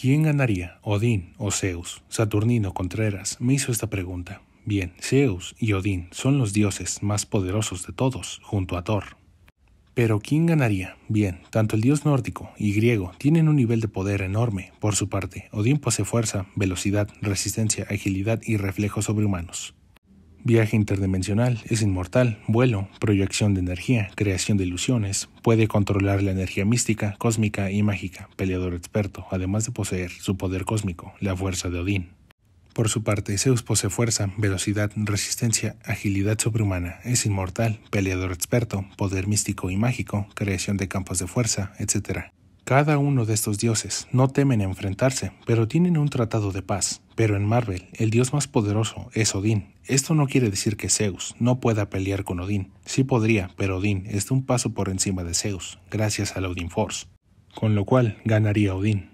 ¿Quién ganaría? ¿Odín o Zeus? Saturnino Contreras me hizo esta pregunta. Bien, Zeus y Odín son los dioses más poderosos de todos, junto a Thor. Pero ¿quién ganaría? Bien, tanto el dios nórdico y griego tienen un nivel de poder enorme. Por su parte, Odín posee fuerza, velocidad, resistencia, agilidad y reflejos sobrehumanos. Viaje interdimensional, es inmortal, vuelo, proyección de energía, creación de ilusiones, puede controlar la energía mística, cósmica y mágica, peleador experto, además de poseer su poder cósmico, la fuerza de Odín. Por su parte, Zeus posee fuerza, velocidad, resistencia, agilidad sobrehumana, es inmortal, peleador experto, poder místico y mágico, creación de campos de fuerza, etc. Cada uno de estos dioses no temen enfrentarse, pero tienen un tratado de paz. Pero en Marvel, el dios más poderoso es Odín. Esto no quiere decir que Zeus no pueda pelear con Odín. Sí podría, pero Odín está un paso por encima de Zeus, gracias a la Odin Force. Con lo cual, ganaría Odín.